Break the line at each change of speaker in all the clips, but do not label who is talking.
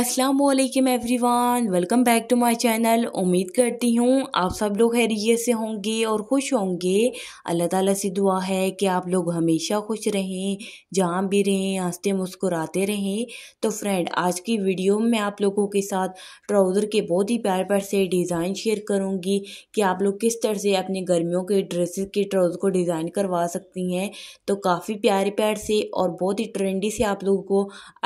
Aslam everyone welcome back to my channel उम्मीद करती हूँ आप सब लोग हैरियत से होंगे और खुश होंगे अल्लाह ताला से दुआ है कि आप लोग हमेशा खुश रहें जहाँ भी रहें हंसते मुस्कुराते रहें तो फ्रेंड आज की वीडियो में मैं आप लोगों के साथ ट्राउज़र के बहुत ही प्यार प्यार से डिज़ाइन शेयर करूँगी कि आप लोग किस तरह से अपने गर्मियों के ड्रेसेस के ट्राउज़र को डिज़ाइन करवा सकती हैं तो काफ़ी प्यारे प्यार से और बहुत ही ट्रेंडी से आप लोगों को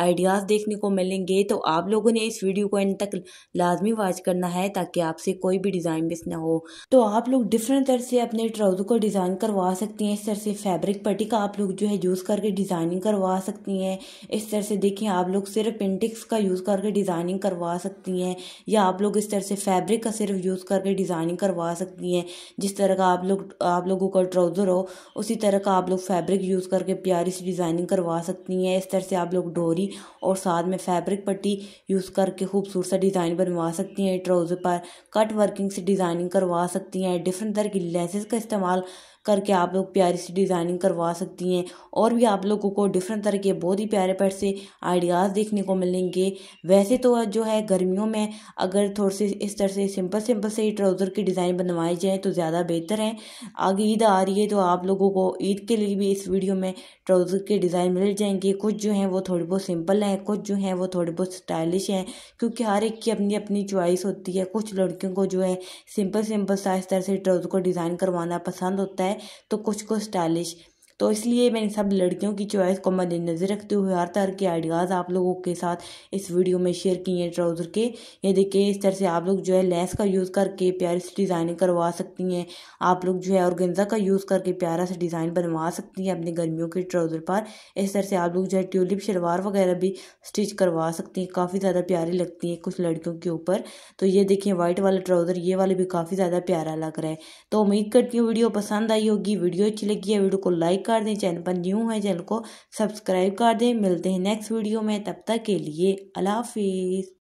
आइडियाज़ देखने को मिलेंगे तो आप आप लोगों ने इस वीडियो को एंड तक लाजमी वॉच करना है ताकि आपसे कोई भी डिज़ाइन मिस ना हो तो आप लोग डिफरेंट तरह से अपने ट्राउज़र को डिज़ाइन करवा सकती हैं इस तरह से फैब्रिक पट्टी का आप लोग जो है यूज़ करके डिज़ाइनिंग करवा सकती हैं इस तरह से देखिए आप लोग सिर्फ पेंटिक्स का यूज़ करके डिज़ाइनिंग करवा सकती हैं या आप लोग इस तरह से फैब्रिक का सिर्फ यूज़ करके डिज़ाइनिंग करवा सकती हैं जिस तरह का आप लोग आप लोगों का ट्राउज़र हो उसी तरह का आप लोग फैब्रिक यूज़ करके प्यारी सी डिज़ाइनिंग करवा सकती हैं इस तरह से आप लोग डोरी और साथ में फैब्रिक पट्टी यूज़ करके खूबसूरत सा डिज़ाइन बनवा सकती हैं ट्राउज़र पर कट वर्किंग से डिज़ाइनिंग करवा सकती हैं डिफरेंट तरह की लेसेस का इस्तेमाल करके आप लोग प्यारी सी डिज़ाइनिंग करवा सकती हैं और भी आप लोगों को डिफरेंट तरह के बहुत ही प्यारे पैर से आइडियाज़ देखने को मिलेंगे वैसे तो जो है गर्मियों में अगर थोड़े से इस तरह से सिंपल सिंपल से ट्राउज़र की डिज़ाइन बनवाई जाए तो ज़्यादा बेहतर है आगे ईद आ रही है तो आप लोगों को ईद के लिए भी इस वीडियो में ट्राउज़र के डिज़ाइन मिल जाएंगे कुछ जो हैं वो थोड़े बहुत सिंपल हैं कुछ जो हैं वो थोड़े बहुत स्टाइलिश हैं क्योंकि हर एक की अपनी अपनी च्वाइस होती है कुछ लड़कियों को जो है सिंपल सिंपल सा इस तरह से ट्राउज़र को डिज़ाइन करवाना पसंद होता है है तो कुछ को स्टाइलिश तो इसलिए मैंने सब लड़कियों की चॉइस को मद्देनज़र रखते हुए हर तरह के आइडियाज़ आप लोगों के साथ इस वीडियो में शेयर किए हैं ट्राउज़र के ये देखिए इस तरह से आप लोग जो है लेस का यूज़ करके प्यारी सी डिज़ाइनिंग करवा सकती हैं आप लोग जो है औरगेंजा का यूज़ करके प्यारा सा डिज़ाइन बनवा सकती हैं अपने गर्मियों के ट्राउज़र पर इस तरह से आप लोग जो है ट्यूलिप शलवार वगैरह भी स्टिच करवा सकती हैं काफ़ी ज़्यादा प्यारी लगती हैं कुछ लड़कियों के ऊपर तो ये देखिए व्हाइट वाला ट्राउज़र ये वाले भी काफ़ी ज़्यादा प्यारा लग रहा है तो उम्मीद करती हूँ वीडियो पसंद आई होगी वीडियो अच्छी लगी है वीडियो को लाइक कर दें चैनल पर न्यू है चैनल को सब्सक्राइब कर दें मिलते हैं नेक्स्ट वीडियो में तब तक के लिए अल्लाह